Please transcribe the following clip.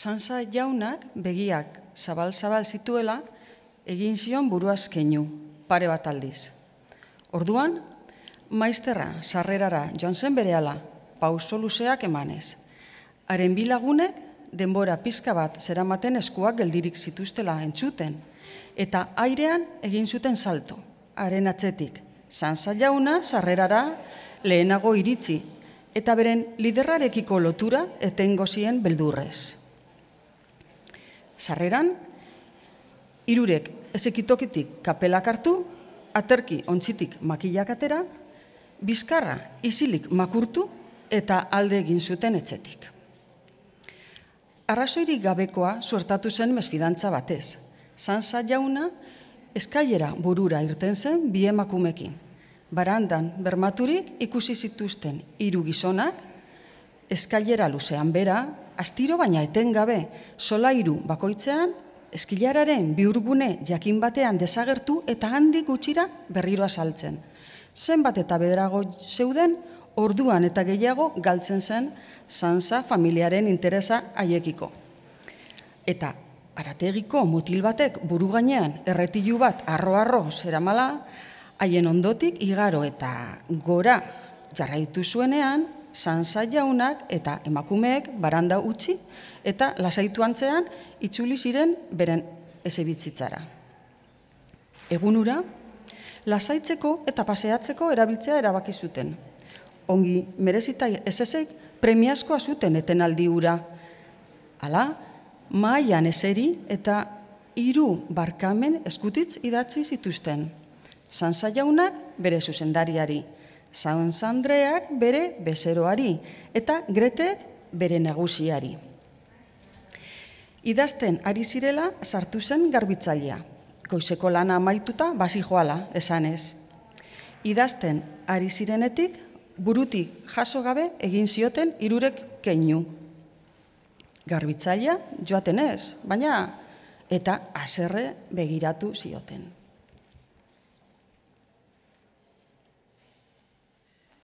Sansa jaunak begiak zabal-zabal zituela egin zion buruaz keinu, pare bat aldiz. Orduan, maizterra, sarrerara, joan zen bereala, pauso luzeak emanez. Haren bilagunek, denbora pizka bat zeramaten eskuak geldirik zituztela entzuten, eta airean egin zuten salto, haren atzetik, sansa jauna sarrerara lehenago iritzi, eta beren liderrarekiko lotura etengo zien beldurrez sarreran, irurek ezekitokitik kapelak hartu, aterki ontzitik makilak atera, bizkarra izilik makurtu eta alde egin zuten etxetik. Arrazoirik gabekoa suertatu zen mesfidantza batez. Sansa jauna eskailera burura irten zen bi emakumekin. Barandan bermaturik ikusi zituzten hiru gizonak, eskailera luzean bera, astiro baina etengabe solairu bakoitzean, eskilararen biurgune jakin batean desagertu eta handik gutxira berriroa saltzen. Zenbat eta bederago zeuden, orduan eta gehiago galtzen zen zantza familiaren interesa haiekiko. Eta arategiko motil batek buru gainean erretilu bat arro-arro zera haien ondotik igaro eta gora jarraitu zuenean, sansa jaunak eta emakumeek baranda utzi eta lasaitu antzean itzuli ziren beren esebitzitzara. Egunura, lasaitzeko eta paseatzeko erabiltzea erabaki zuten. Ongi merezita esesek premiazkoa zuten etenaldi ura. Hala, maian eseri eta hiru barkamen eskutitz idatzi zituzten. Sansa jaunak bere zuzendariari, Sanz Andreak bere bezeroari eta grete bere nagusiari. Idazten ari zirela sartu zen garbitzailea, goizeko lana amaituta basi joala, esan Idazten ari zirenetik burutik jaso gabe egin zioten hirurek keinu. Garbitzailea joaten ez, baina eta haserre begiratu zioten.